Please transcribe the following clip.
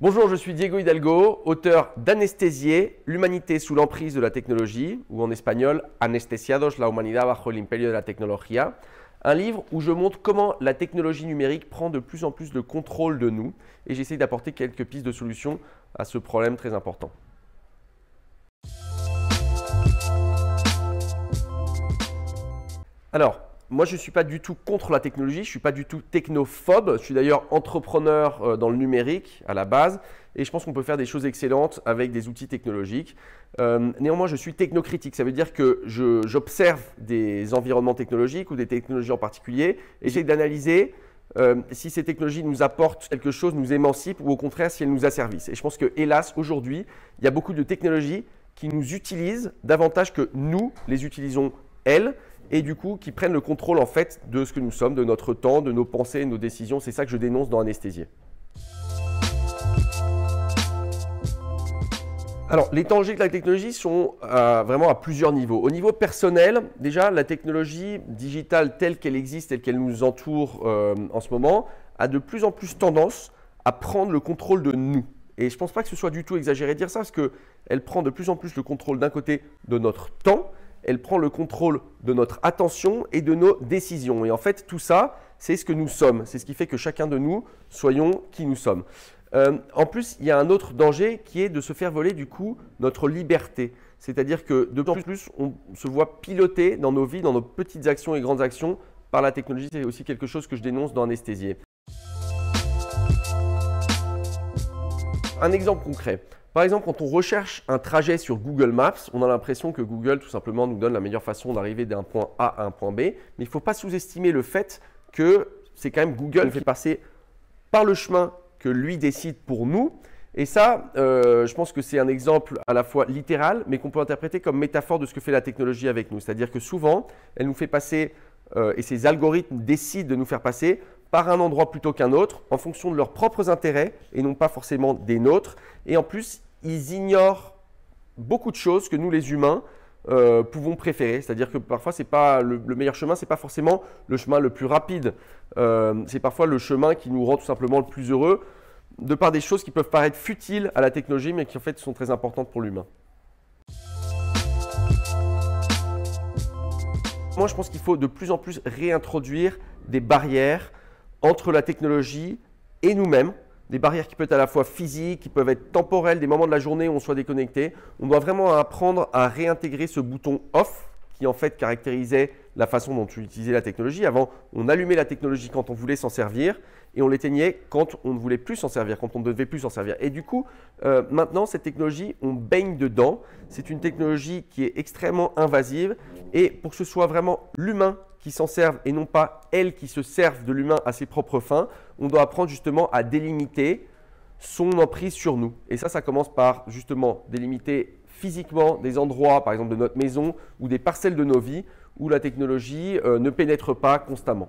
Bonjour, je suis Diego Hidalgo, auteur d'Anesthésier, l'humanité sous l'emprise de la technologie, ou en espagnol Anestesiados, la humanidad bajo el imperio de la tecnología. Un livre où je montre comment la technologie numérique prend de plus en plus le contrôle de nous et j'essaie d'apporter quelques pistes de solutions à ce problème très important. Alors, moi, je ne suis pas du tout contre la technologie, je ne suis pas du tout technophobe. Je suis d'ailleurs entrepreneur euh, dans le numérique à la base et je pense qu'on peut faire des choses excellentes avec des outils technologiques. Euh, néanmoins, je suis technocritique. Ça veut dire que j'observe des environnements technologiques ou des technologies en particulier et j'essaie d'analyser euh, si ces technologies nous apportent quelque chose, nous émancipent ou au contraire si elles nous asservissent. Et je pense que, hélas, aujourd'hui, il y a beaucoup de technologies qui nous utilisent davantage que nous les utilisons elles et du coup qui prennent le contrôle en fait de ce que nous sommes, de notre temps, de nos pensées, de nos décisions. C'est ça que je dénonce dans Anesthésier. Alors, les dangers de la technologie sont euh, vraiment à plusieurs niveaux. Au niveau personnel, déjà, la technologie digitale telle qu'elle existe, telle qu'elle nous entoure euh, en ce moment, a de plus en plus tendance à prendre le contrôle de nous. Et je ne pense pas que ce soit du tout exagéré de dire ça, parce qu'elle prend de plus en plus le contrôle d'un côté de notre temps, elle prend le contrôle de notre attention et de nos décisions. Et en fait, tout ça, c'est ce que nous sommes. C'est ce qui fait que chacun de nous soyons qui nous sommes. Euh, en plus, il y a un autre danger qui est de se faire voler du coup notre liberté. C'est-à-dire que de plus en plus, on se voit piloter dans nos vies, dans nos petites actions et grandes actions par la technologie. C'est aussi quelque chose que je dénonce dans Anesthésier. un exemple concret. Par exemple, quand on recherche un trajet sur Google Maps, on a l'impression que Google tout simplement nous donne la meilleure façon d'arriver d'un point A à un point B, mais il ne faut pas sous-estimer le fait que c'est quand même Google qui fait passer par le chemin que lui décide pour nous. Et ça, euh, je pense que c'est un exemple à la fois littéral, mais qu'on peut interpréter comme métaphore de ce que fait la technologie avec nous. C'est-à-dire que souvent, elle nous fait passer, euh, et ses algorithmes décident de nous faire passer par un endroit plutôt qu'un autre, en fonction de leurs propres intérêts et non pas forcément des nôtres. Et en plus, ils ignorent beaucoup de choses que nous les humains euh, pouvons préférer. C'est-à-dire que parfois, c'est pas le, meilleur chemin, c'est pas forcément le chemin le plus rapide. Euh, c'est parfois le chemin qui nous rend tout simplement le plus heureux, de par des choses qui peuvent paraître futiles à la technologie, mais qui en fait sont très importantes pour l'humain. Moi, je pense qu'il faut de plus en plus réintroduire des barrières entre la technologie et nous-mêmes. Des barrières qui peuvent être à la fois physiques, qui peuvent être temporelles, des moments de la journée où on soit déconnecté. On doit vraiment apprendre à réintégrer ce bouton off qui en fait caractérisait la façon dont tu utilisais la technologie. Avant, on allumait la technologie quand on voulait s'en servir et on l'éteignait quand on ne voulait plus s'en servir, quand on ne devait plus s'en servir. Et du coup, euh, maintenant, cette technologie, on baigne dedans. C'est une technologie qui est extrêmement invasive et pour que ce soit vraiment l'humain qui s'en servent et non pas elles qui se servent de l'humain à ses propres fins, on doit apprendre justement à délimiter son emprise sur nous. Et ça, ça commence par justement délimiter physiquement des endroits, par exemple de notre maison ou des parcelles de nos vies, où la technologie euh, ne pénètre pas constamment.